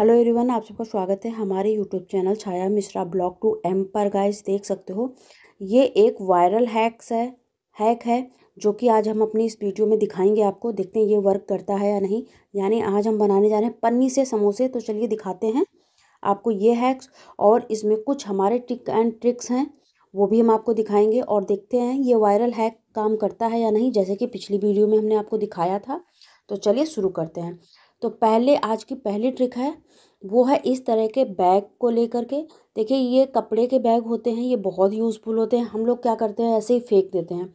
hello everyone आप सबका स्वागत है हमारे YouTube channel Chhaya Mishra blog two M पर गाइस देख सकते हो ये एक वायरल हैक्स है हैक है जो कि आज हम अपनी इस वीडियो में दिखाएंगे आपको देखते हैं ये वर्क करता है या नहीं यानी आज हम बनाने जा रहे हैं पन्नी से समोसे तो चलिए दिखाते हैं आपको ये हैक्स और इसमें कुछ हमारे ट्रिक एंड ट्रिक्स हैं वो भी हम आपको दिखाएंगे और देखते हैं ये वायरल हैक काम करता है या नहीं जैसे कि पिछली वीडियो में हमने आपको दिखाया था तो चलिए शुरू करते हैं तो पहले आज की पहली ट्रिक है वो है इस तरह के बैग को लेकर के देखिए ये कपड़े के बैग होते हैं ये बहुत यूज़फुल होते हैं हम लोग क्या करते हैं ऐसे ही फेंक देते हैं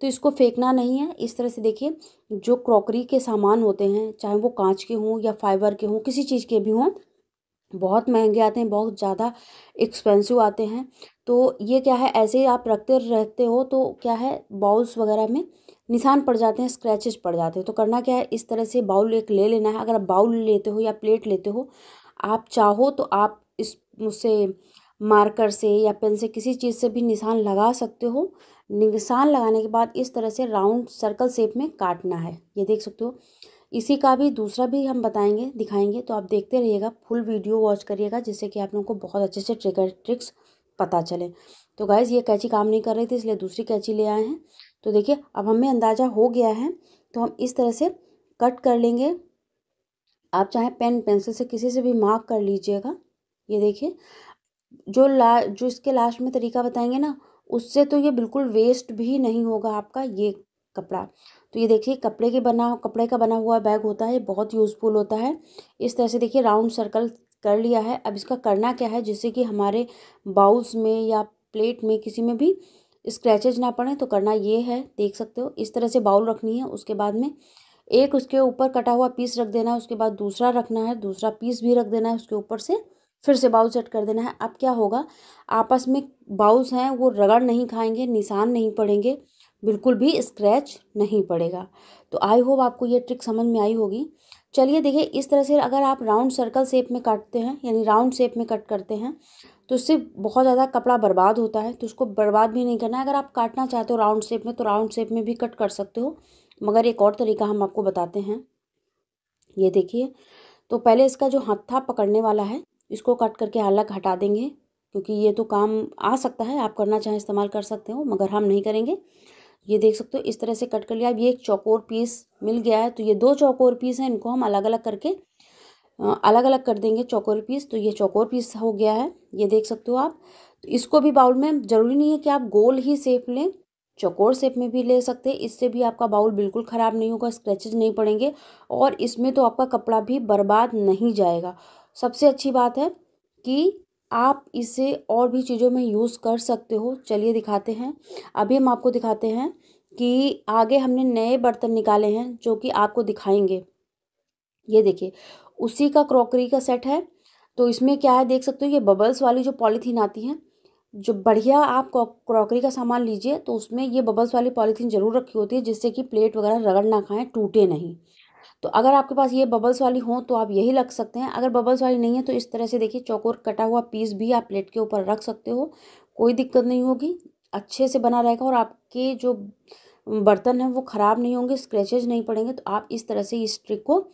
तो इसको फेंकना नहीं है इस तरह से देखिए जो क्रॉकरी के सामान होते हैं चाहे वो कांच के हों या फाइबर के हों किसी चीज़ के भी हों बहुत महंगे आते हैं बहुत ज़्यादा एक्सपेंसिव आते हैं तो ये क्या है ऐसे ही आप रखते रहते हो तो क्या है बाउल्स वगैरह में निशान पड़ जाते हैं स्क्रैचेस पड़ जाते हैं तो करना क्या है इस तरह से बाउल एक ले लेना है अगर आप बाउल लेते हो या प्लेट लेते हो आप चाहो तो आप इस मुझसे मार्कर से या पेन से किसी चीज़ से भी निशान लगा सकते हो निशान लगाने के बाद इस तरह से राउंड सर्कल शेप में काटना है ये देख सकते हो इसी का भी दूसरा भी हम बताएंगे दिखाएंगे तो आप देखते रहिएगा फुल वीडियो वॉच करिएगा जिससे कि आप लोगों को बहुत अच्छे से ट्रिकर ट्रिक्स पता चले तो गाइज़ ये कैची काम नहीं कर रही थी इसलिए दूसरी कैची ले आए हैं तो देखिए अब हमें अंदाज़ा हो गया है तो हम इस तरह से कट कर लेंगे आप चाहे पेन पेंसिल से किसी से भी मार्क कर लीजिएगा ये देखिए जो ला जो इसके लास्ट में तरीका बताएंगे ना उससे तो ये बिल्कुल वेस्ट भी नहीं होगा आपका ये कपड़ा तो ये देखिए कपड़े के बना कपड़े का बना हुआ बैग होता है बहुत यूज़फुल होता है इस तरह से देखिए राउंड सर्कल कर लिया है अब इसका करना क्या है जिससे कि हमारे बाउल्स में या प्लेट में किसी में भी स्क्रैचेज ना पड़े तो करना ये है देख सकते हो इस तरह से बाउल रखनी है उसके बाद में एक उसके ऊपर कटा हुआ पीस रख देना है उसके बाद दूसरा रखना है दूसरा पीस भी रख देना है उसके ऊपर से फिर से बाउल सेट कर देना है अब क्या होगा आपस में बाउल्स हैं वो रगड़ नहीं खाएंगे निशान नहीं पड़ेंगे बिल्कुल भी स्क्रैच नहीं पड़ेगा तो आई होप आपको ये ट्रिक समझ में आई होगी चलिए देखिए इस तरह से अगर आप राउंड सर्कल शेप में काटते हैं यानी राउंड शेप में कट करते हैं तो उससे बहुत ज़्यादा कपड़ा बर्बाद होता है तो उसको बर्बाद भी नहीं करना है अगर आप काटना चाहते हो राउंड शेप में तो राउंड शेप में भी कट कर सकते हो मगर एक और तरीका हम आपको बताते हैं ये देखिए तो पहले इसका जो हत्था पकड़ने वाला है इसको कट करके अलग हटा देंगे क्योंकि ये तो काम आ सकता है आप करना चाहें इस्तेमाल कर सकते हो मगर हम नहीं करेंगे ये देख सकते हो इस तरह से कट कर लिया अब ये एक चौकोर पीस मिल गया है तो ये दो चौकोर पीस हैं इनको हम अलग अलग करके अलग अलग कर देंगे चौकोर पीस तो ये चौकोर पीस हो गया है ये देख सकते हो आप तो इसको भी बाउल में ज़रूरी नहीं है कि आप गोल ही सेप लें चौकोर सेप में भी ले सकते हैं इससे भी आपका बाउल बिल्कुल ख़राब नहीं होगा स्क्रैचेज नहीं पड़ेंगे और इसमें तो आपका कपड़ा भी बर्बाद नहीं जाएगा सबसे अच्छी बात है कि आप इसे और भी चीज़ों में यूज़ कर सकते हो चलिए दिखाते हैं अभी हम आपको दिखाते हैं कि आगे हमने नए बर्तन निकाले हैं जो कि आपको दिखाएंगे ये देखिए उसी का क्रॉकरी का सेट है तो इसमें क्या है देख सकते हो ये बबल्स वाली जो पॉलीथीन आती है जो बढ़िया आप क्रॉकरी का सामान लीजिए तो उसमें ये बबल्स वाली पॉलीथीन ज़रूर रखी होती है जिससे कि प्लेट वगैरह रगड़ ना खाएं टूटे नहीं तो अगर आपके पास ये बबल्स वाली हो तो आप यही लग सकते हैं अगर बबल्स वाली नहीं है तो इस तरह से देखिए चौकोर कटा हुआ पीस भी आप प्लेट के ऊपर रख सकते हो कोई दिक्कत नहीं होगी अच्छे से बना रहेगा और आपके जो बर्तन हैं वो ख़राब नहीं होंगे स्क्रैचेज नहीं पड़ेंगे तो आप इस तरह से इस ट्रिक को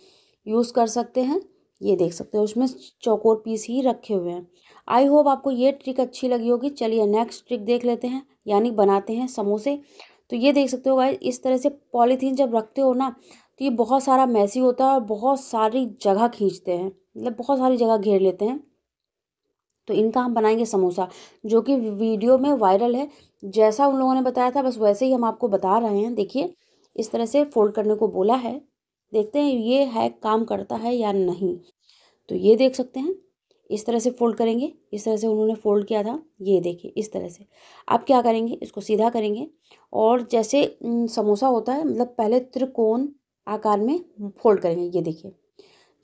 यूज़ कर सकते हैं ये देख सकते हो उसमें चौकोर पीस ही रखे हुए हैं आई होप आपको ये ट्रिक अच्छी लगी होगी चलिए नेक्स्ट ट्रिक देख लेते हैं यानी बनाते हैं समोसे तो ये देख सकते हो गाइस इस तरह से पॉलीथीन जब रखते हो ना तो ये बहुत सारा मैसी होता है और बहुत सारी जगह खींचते हैं मतलब बहुत सारी जगह घेर लेते हैं तो इनका हम बनाएंगे समोसा जो कि वीडियो में वायरल है जैसा उन लोगों ने बताया था बस वैसे ही हम आपको बता रहे हैं देखिए इस तरह से फोल्ड करने को बोला है देखते हैं ये है काम करता है या नहीं तो ये देख सकते हैं इस तरह से फोल्ड करेंगे इस तरह से उन्होंने फोल्ड किया था ये देखिए इस तरह से आप क्या करेंगे इसको सीधा करेंगे और जैसे समोसा होता है मतलब पहले त्रिकोण आकार में फोल्ड करेंगे ये देखिए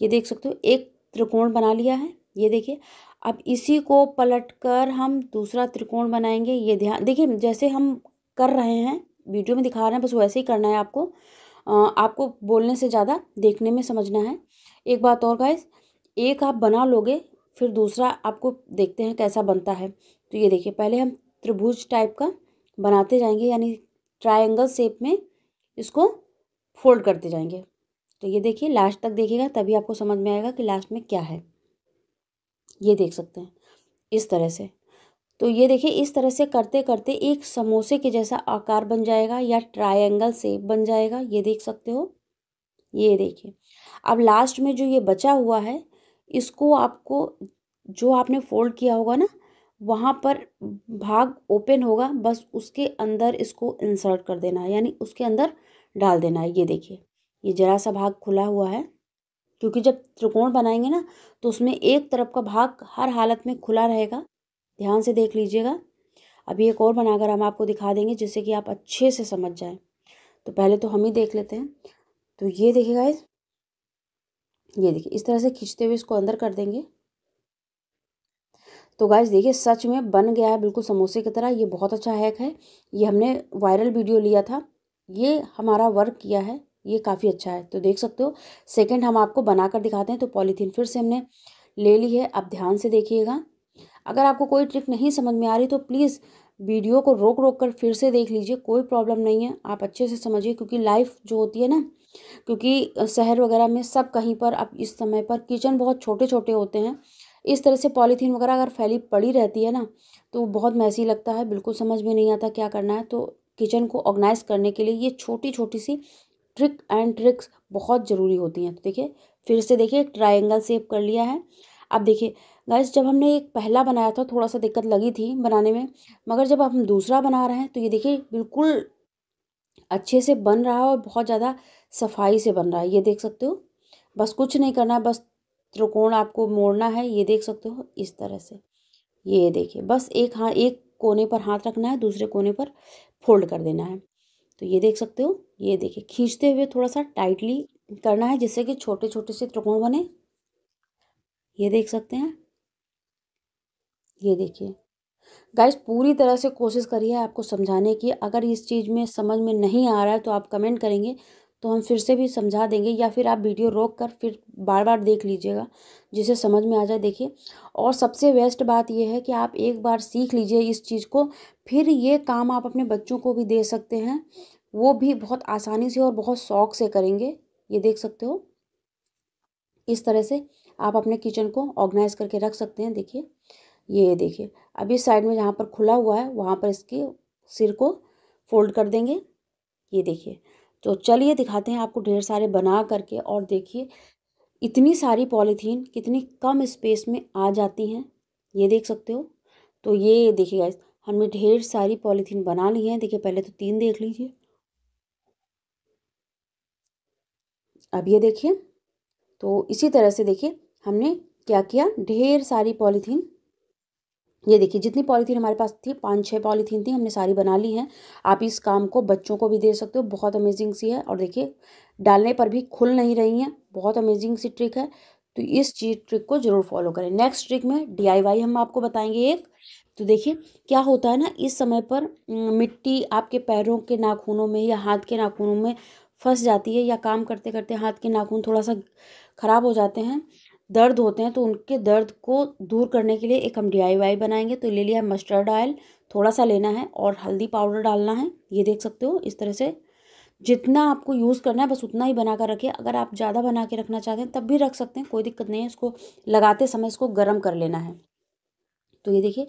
ये देख सकते हो एक त्रिकोण बना लिया है ये देखिए अब इसी को पलट कर हम दूसरा त्रिकोण बनाएंगे ये ध्यान देखिए जैसे हम कर रहे हैं वीडियो में दिखा रहे हैं बस वैसे ही करना है आपको आपको बोलने से ज़्यादा देखने में समझना है एक बात और गाइस एक आप बना लोगे फिर दूसरा आपको देखते हैं कैसा बनता है तो ये देखिए पहले हम त्रिभुज टाइप का बनाते जाएंगे यानी ट्राइंगल शेप में इसको फोल्ड करते जाएंगे तो ये देखिए लास्ट तक देखिएगा तभी आपको समझ में आएगा कि लास्ट में क्या है ये देख सकते हैं इस तरह से तो ये देखिए इस तरह से करते करते एक समोसे के जैसा आकार बन जाएगा या ट्रायंगल सेप बन जाएगा ये देख सकते हो ये देखिए अब लास्ट में जो ये बचा हुआ है इसको आपको जो आपने फोल्ड किया होगा ना वहाँ पर भाग ओपन होगा बस उसके अंदर इसको इंसर्ट कर देना है यानी उसके अंदर डाल देना है ये देखिए ये ज़रा सा भाग खुला हुआ है क्योंकि जब त्रिकोण बनाएंगे ना तो उसमें एक तरफ का भाग हर हालत में खुला रहेगा ध्यान से देख लीजिएगा अभी एक और बनाकर हम आपको दिखा देंगे जिससे कि आप अच्छे से समझ जाएं तो पहले तो हम ही देख लेते हैं तो ये देखिए इस ये देखिए इस तरह से खींचते हुए इसको अंदर कर देंगे तो गाइज देखिए सच में बन गया है बिल्कुल समोसे की तरह ये बहुत अच्छा हैक है ये हमने वायरल वीडियो लिया था ये हमारा वर्क किया है ये काफ़ी अच्छा है तो देख सकते हो सेकंड हम आपको बनाकर दिखाते हैं तो पॉलीथीन फिर से हमने ले ली है आप ध्यान से देखिएगा अगर आपको कोई ट्रिक नहीं समझ में आ रही तो प्लीज़ वीडियो को रोक रोक कर फिर से देख लीजिए कोई प्रॉब्लम नहीं है आप अच्छे से समझिए क्योंकि लाइफ जो होती है ना क्योंकि शहर वगैरह में सब कहीं पर अब इस समय पर किचन बहुत छोटे छोटे होते हैं इस तरह से पॉलीथीन वगैरह अगर फैली पड़ी रहती है ना तो बहुत मैसी लगता है बिल्कुल समझ में नहीं आता क्या करना है तो किचन को ऑर्गेनाइज करने के लिए ये छोटी छोटी सी ट्रिक एंड ट्रिक्स बहुत ज़रूरी होती हैं तो देखिए फिर से देखिए ट्राइंगल सेप कर लिया है अब देखिए गाइस जब हमने एक पहला बनाया था थोड़ा सा दिक्कत लगी थी बनाने में मगर जब हम दूसरा बना रहे हैं तो ये देखिए बिल्कुल अच्छे से बन रहा है और बहुत ज़्यादा सफाई से बन रहा है ये देख सकते हो बस कुछ नहीं करना है बस त्रिकोण आपको मोड़ना है ये देख सकते हो इस तरह से ये देखिए बस एक हाँ एक कोने पर हाथ रखना है दूसरे कोने पर फोल्ड कर देना है तो ये देख सकते हो ये देखिए खींचते हुए थोड़ा सा टाइटली करना है जिससे कि छोटे छोटे से त्रिकोण बने ये देख सकते हैं ये देखिए गाइस पूरी तरह से कोशिश करिए आपको समझाने की अगर इस चीज़ में समझ में नहीं आ रहा है तो आप कमेंट करेंगे तो हम फिर से भी समझा देंगे या फिर आप वीडियो रोक कर फिर बार बार देख लीजिएगा जिसे समझ में आ जाए देखिए और सबसे बेस्ट बात यह है कि आप एक बार सीख लीजिए इस चीज़ को फिर ये काम आप अपने बच्चों को भी दे सकते हैं वो भी बहुत आसानी से और बहुत शौक से करेंगे ये देख सकते हो इस तरह से आप अपने किचन को ऑर्गेनाइज करके रख सकते हैं देखिए ये देखिए अब इस साइड में जहाँ पर खुला हुआ है वहाँ पर इसके सिर को फोल्ड कर देंगे ये देखिए तो चलिए दिखाते हैं आपको ढेर सारे बना करके और देखिए इतनी सारी पॉलीथीन कितनी कम स्पेस में आ जाती हैं ये देख सकते हो तो ये देखिए गाइस हमने ढेर सारी पॉलीथीन बना ली है देखिए पहले तो तीन देख लीजिए अब ये देखिए तो इसी तरह से देखिए हमने क्या किया ढेर सारी पॉलीथीन ये देखिए जितनी पॉलीथीन हमारे पास थी पाँच छः पॉलीथीन थी हमने सारी बना ली हैं आप इस काम को बच्चों को भी दे सकते हो बहुत अमेजिंग सी है और देखिए डालने पर भी खुल नहीं रही हैं बहुत अमेजिंग सी ट्रिक है तो इस चीज ट्रिक को जरूर फॉलो करें नेक्स्ट ट्रिक में डीआईवाई हम आपको बताएंगे एक तो देखिए क्या होता है ना इस समय पर मिट्टी आपके पैरों के नाखूनों में या हाथ के नाखूनों में फंस जाती है या काम करते करते हाथ के नाखून थोड़ा सा ख़राब हो जाते हैं दर्द होते हैं तो उनके दर्द को दूर करने के लिए एक हम डी बनाएंगे तो ले लिया मस्टर्ड ऑयल थोड़ा सा लेना है और हल्दी पाउडर डालना है ये देख सकते हो इस तरह से जितना आपको यूज़ करना है बस उतना ही बना कर रखिए अगर आप ज़्यादा बना के रखना चाहते हैं तब भी रख सकते हैं कोई दिक्कत नहीं है इसको लगाते समय इसको गर्म कर लेना है तो ये देखिए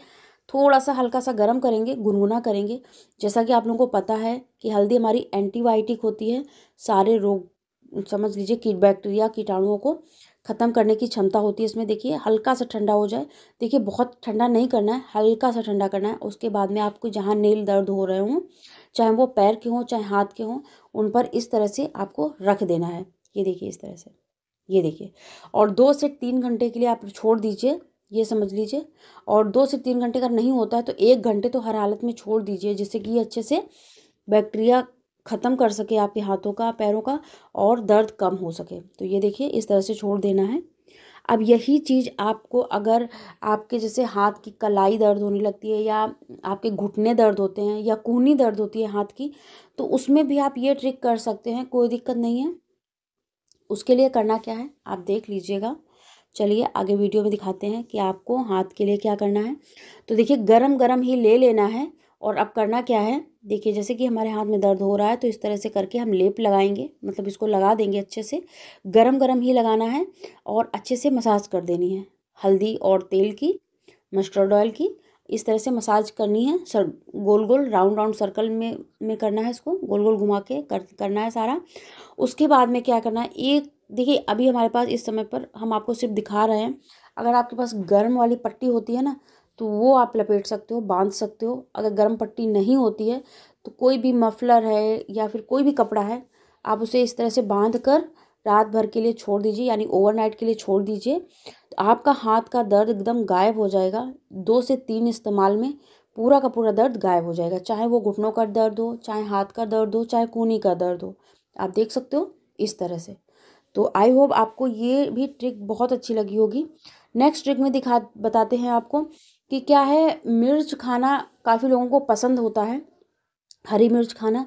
थोड़ा सा हल्का सा गर्म करेंगे गुनगुना करेंगे जैसा कि आप लोगों को पता है कि हल्दी हमारी एंटीबायोटिक होती है सारे रोग समझ लीजिए बैक्टीरिया कीटाणुओं को ख़त्म करने की क्षमता होती है इसमें देखिए हल्का सा ठंडा हो जाए देखिए बहुत ठंडा नहीं करना है हल्का सा ठंडा करना है उसके बाद में आपको जहाँ नेल दर्द हो रहे हों चाहे वो पैर के हों चाहे हाथ के हों उन पर इस तरह से आपको रख देना है ये देखिए इस तरह से ये देखिए और दो से तीन घंटे के लिए आप छोड़ दीजिए ये समझ लीजिए और दो से तीन घंटे अगर नहीं होता है तो एक घंटे तो हर हालत में छोड़ दीजिए जिससे कि अच्छे से बैक्टीरिया ख़त्म कर सके आपके हाथों का पैरों का और दर्द कम हो सके तो ये देखिए इस तरह से छोड़ देना है अब यही चीज़ आपको अगर आपके जैसे हाथ की कलाई दर्द होने लगती है या आपके घुटने दर्द होते हैं या कोहनी दर्द होती है हाथ की तो उसमें भी आप ये ट्रिक कर सकते हैं कोई दिक्कत नहीं है उसके लिए करना क्या है आप देख लीजिएगा चलिए आगे वीडियो में दिखाते हैं कि आपको हाथ के लिए क्या करना है तो देखिए गरम गरम ही ले लेना है और अब करना क्या है देखिए जैसे कि हमारे हाथ में दर्द हो रहा है तो इस तरह से करके हम लेप लगाएंगे मतलब इसको लगा देंगे अच्छे से गरम गरम ही लगाना है और अच्छे से मसाज कर देनी है हल्दी और तेल की मस्टर्ड ऑयल की इस तरह से मसाज करनी है सर गोल गोल राउंड राउंड सर्कल में में करना है इसको गोल गोल घुमा के कर, करना है सारा उसके बाद में क्या करना है एक देखिए अभी हमारे पास इस समय पर हम आपको सिर्फ दिखा रहे हैं अगर आपके पास गर्म वाली पट्टी होती है ना तो वो आप लपेट सकते हो बांध सकते हो अगर गर्म पट्टी नहीं होती है तो कोई भी मफलर है या फिर कोई भी कपड़ा है आप उसे इस तरह से बांध कर रात भर के लिए छोड़ दीजिए यानी ओवरनाइट के लिए छोड़ दीजिए तो आपका हाथ का दर्द एकदम गायब हो जाएगा दो से तीन इस्तेमाल में पूरा का पूरा दर्द गायब हो जाएगा चाहे वो घुटनों का दर्द हो चाहे हाथ का दर्द हो चाहे कूनी का दर्द हो आप देख सकते हो इस तरह से तो आई होप आपको ये भी ट्रिक बहुत अच्छी लगी होगी नेक्स्ट ट्रिक में दिखा बताते हैं आपको कि क्या है मिर्च खाना काफ़ी लोगों को पसंद होता है हरी मिर्च खाना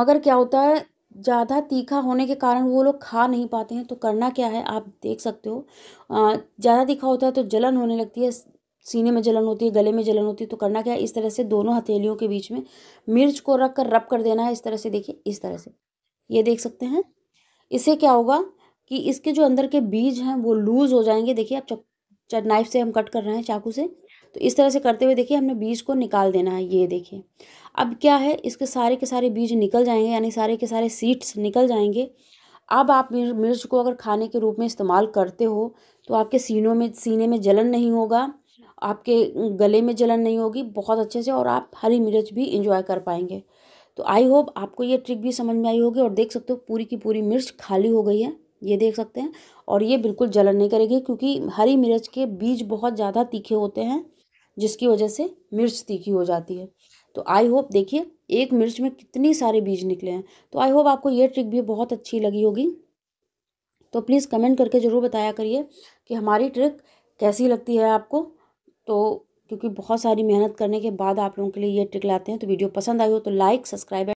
मगर क्या होता है ज़्यादा तीखा होने के कारण वो लोग खा नहीं पाते हैं तो करना क्या है आप देख सकते हो ज़्यादा तीखा होता है तो जलन होने लगती है सीने में जलन होती है गले में जलन होती है तो करना क्या है इस तरह से दोनों हथेलियों के बीच में मिर्च को रख कर रब कर देना है इस तरह से देखिए इस तरह से ये देख सकते हैं इससे क्या होगा कि इसके जो अंदर के बीज हैं वो लूज़ हो जाएंगे देखिए आप नाइफ से हम कट कर रहे हैं चाकू से तो इस तरह से करते हुए देखिए हमने बीज को निकाल देना है ये देखिए अब क्या है इसके सारे के सारे बीज निकल जाएंगे यानी सारे के सारे सीड्स निकल जाएंगे अब आप मिर्च को अगर खाने के रूप में इस्तेमाल करते हो तो आपके सीनों में सीने में जलन नहीं होगा आपके गले में जलन नहीं होगी बहुत अच्छे से और आप हरी मिर्च भी इंजॉय कर पाएंगे तो आई होप आपको ये ट्रिक भी समझ में आई होगी और देख सकते हो पूरी की पूरी मिर्च खाली हो गई है ये देख सकते हैं और ये बिल्कुल जलन नहीं करेगी क्योंकि हरी मिर्च के बीज बहुत ज़्यादा तीखे होते हैं जिसकी वजह से मिर्च तीखी हो जाती है तो आई होप देखिए एक मिर्च में कितनी सारे बीज निकले हैं तो आई होप आपको ये ट्रिक भी बहुत अच्छी लगी होगी तो प्लीज़ कमेंट करके ज़रूर बताया करिए कि हमारी ट्रिक कैसी लगती है आपको तो क्योंकि बहुत सारी मेहनत करने के बाद आप लोगों के लिए ये ट्रिक लाते हैं तो वीडियो पसंद आई हो तो लाइक सब्सक्राइब